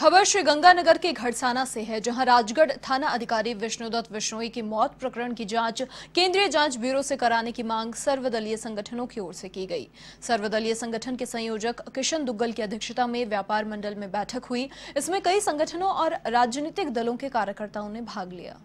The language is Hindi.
खबर श्रीगंगानगर के घड़साना से है जहां राजगढ़ थाना अधिकारी विष्णुदत्त विष्णोई की मौत प्रकरण की जांच केंद्रीय जांच ब्यूरो से कराने की मांग सर्वदलीय संगठनों की ओर से की गई सर्वदलीय संगठन के संयोजक किशन दुग्गल की अध्यक्षता में व्यापार मंडल में बैठक हुई इसमें कई संगठनों और राजनीतिक दलों के कार्यकर्ताओं ने भाग लिया